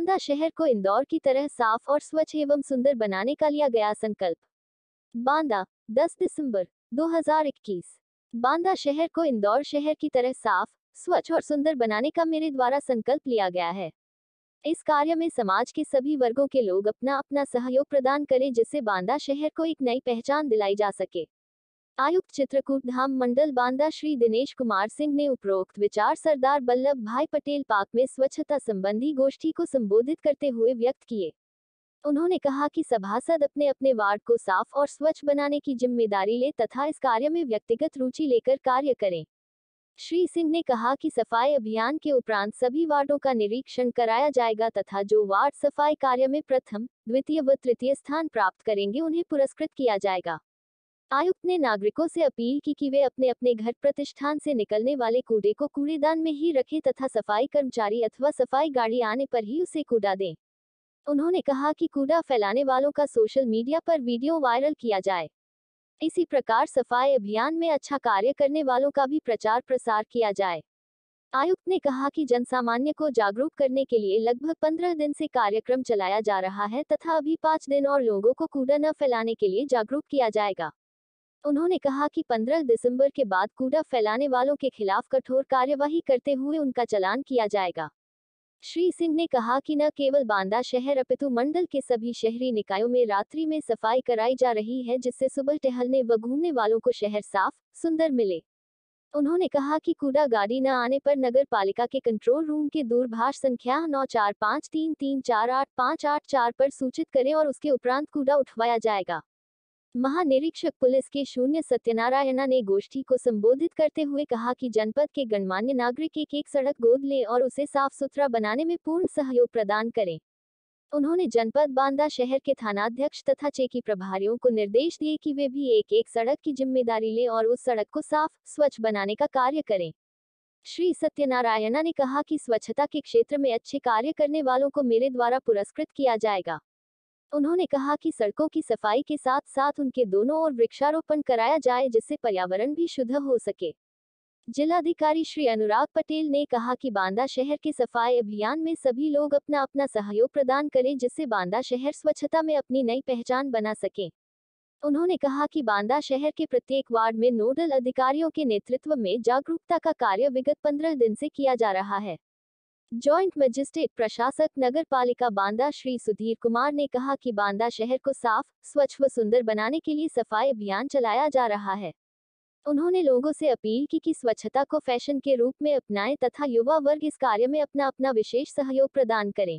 बांदा शहर को इंदौर की तरह साफ और स्वच्छ एवं सुंदर बनाने का लिया गया संकल्प बांदा 10 दिसंबर 2021 बांदा शहर को इंदौर शहर की तरह साफ स्वच्छ और सुंदर बनाने का मेरे द्वारा संकल्प लिया गया है इस कार्य में समाज के सभी वर्गों के लोग अपना अपना सहयोग प्रदान करें जिससे बांदा शहर को एक नई पहचान दिलाई जा सके आयुक्त चित्रकूट धाम मंडल बांदा श्री दिनेश कुमार सिंह ने उपरोक्त विचार सरदार वल्लभ भाई पटेल पार्क में स्वच्छता संबंधी गोष्ठी को संबोधित करते हुए व्यक्त किए उन्होंने कहा कि सभासद अपने अपने वार्ड को साफ और स्वच्छ बनाने की जिम्मेदारी ले तथा इस कार्य में व्यक्तिगत रुचि लेकर कार्य करें श्री सिंह ने कहा कि सफाई अभियान के उपरांत सभी वार्डों का निरीक्षण कराया जाएगा तथा जो वार्ड सफाई कार्य में प्रथम द्वितीय व तृतीय स्थान प्राप्त करेंगे उन्हें पुरस्कृत किया जाएगा आयुक्त ने नागरिकों से अपील की कि वे अपने अपने घर प्रतिष्ठान से निकलने वाले कूड़े को कूड़ेदान में ही रखें तथा सफाई कर्मचारी अथवा सफाई गाड़ी आने पर ही उसे कूड़ा दें उन्होंने कहा कि कूड़ा फैलाने वालों का सोशल मीडिया पर वीडियो वायरल किया जाए इसी प्रकार सफाई अभियान में अच्छा कार्य करने वालों का भी प्रचार प्रसार किया जाए आयुक्त ने कहा कि जनसामान्य को जागरूक करने के लिए लगभग पंद्रह दिन से कार्यक्रम चलाया जा रहा है तथा अभी पाँच दिन और लोगों को कूड़ा न फैलाने के लिए जागरूक किया जाएगा उन्होंने कहा कि 15 दिसंबर के बाद कूड़ा फैलाने वालों के खिलाफ कठोर कार्यवाही करते हुए उनका चलान किया जाएगा श्री सिंह ने कहा कि न केवल बांदा शहर अपितु मंडल के सभी शहरी निकायों में रात्रि में सफाई कराई जा रही है जिससे सुबह टहलने व घूमने वालों को शहर साफ सुंदर मिले उन्होंने कहा कि कूड़ा गाड़ी न आने पर नगर पालिका के कंट्रोल रूम के दूरभाष संख्या नौ चार पाँच तीन तीन चार आठ पाँच आठ चार पर सूचित करें और उसके उपरांत कूड़ा उठवाया जाएगा महानिरीक्षक पुलिस के शून्य सत्यनारायणा ने गोष्ठी को संबोधित करते हुए कहा कि जनपद के गणमान्य नागरिक एक एक सड़क गोद लें और उसे साफ सुथरा बनाने में पूर्ण सहयोग प्रदान करें उन्होंने जनपद बांदा शहर के थानाध्यक्ष तथा चेकी प्रभारियों को निर्देश दिए कि वे भी एक एक सड़क की जिम्मेदारी लें और उस सड़क को साफ स्वच्छ बनाने का कार्य करें श्री सत्यनारायणा ने कहा कि स्वच्छता के क्षेत्र में अच्छे कार्य करने वालों को मेरे द्वारा पुरस्कृत किया जाएगा उन्होंने कहा कि सड़कों की सफाई के साथ साथ उनके दोनों ओर वृक्षारोपण कराया जाए जिससे पर्यावरण भी शुद्ध हो सके जिलाधिकारी श्री अनुराग पटेल ने कहा कि बांदा शहर के सफाई अभियान में सभी लोग अपना अपना सहयोग प्रदान करें जिससे बांदा शहर स्वच्छता में अपनी नई पहचान बना सके उन्होंने कहा कि बांदा शहर के प्रत्येक वार्ड में नोडल अधिकारियों के नेतृत्व में जागरूकता का कार्य विगत पंद्रह दिन से किया जा रहा है जॉइंट मजिस्ट्रेट प्रशासक नगर पालिका बांदा श्री सुधीर कुमार ने कहा कि बांदा शहर को साफ स्वच्छ व सुंदर बनाने के लिए सफाई अभियान चलाया जा रहा है उन्होंने लोगों से अपील की कि स्वच्छता को फैशन के रूप में अपनाएं तथा युवा वर्ग इस कार्य में अपना अपना विशेष सहयोग प्रदान करें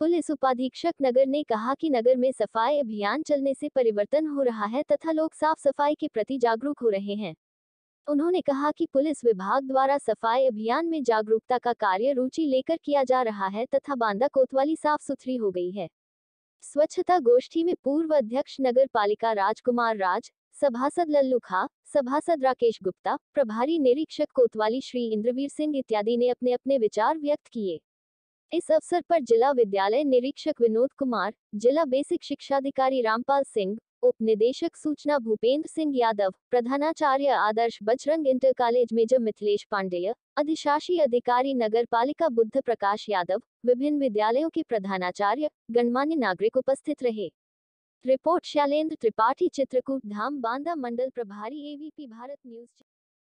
पुलिस उपाधीक्षक नगर ने कहा कि नगर में सफाई अभियान चलने से परिवर्तन हो रहा है तथा लोग साफ सफाई के प्रति जागरूक हो रहे हैं उन्होंने कहा कि पुलिस विभाग द्वारा सफाई अभियान में जागरूकता का कार्य रुचि लेकर किया जा रहा है तथा बांदा कोतवाली साफ सुथरी हो गई है स्वच्छता गोष्ठी में पूर्व अध्यक्ष नगर पालिका राजकुमार राज सभासद लल्लू खा सभासद राकेश गुप्ता प्रभारी निरीक्षक कोतवाली श्री इंद्रवीर सिंह इत्यादि ने अपने अपने विचार व्यक्त किए इस अवसर पर जिला विद्यालय निरीक्षक विनोद कुमार जिला बेसिक शिक्षा अधिकारी रामपाल सिंह उप निदेशक सूचना भूपेंद्र सिंह यादव प्रधानाचार्य Adarsh Bajrang inter college major Mithilesh Pandey अधिशासी अधिकारी नगर पालिका बुद्ध प्रकाश यादव विभिन्न विद्यालयों के प्रधानाचार्य गणमान्य नागरिक उपस्थित रहे रिपोर्ट शैलेंद्र त्रिपाठी चित्रकूट धाम बांदा मंडल प्रभारी एवीपी भारत न्यूज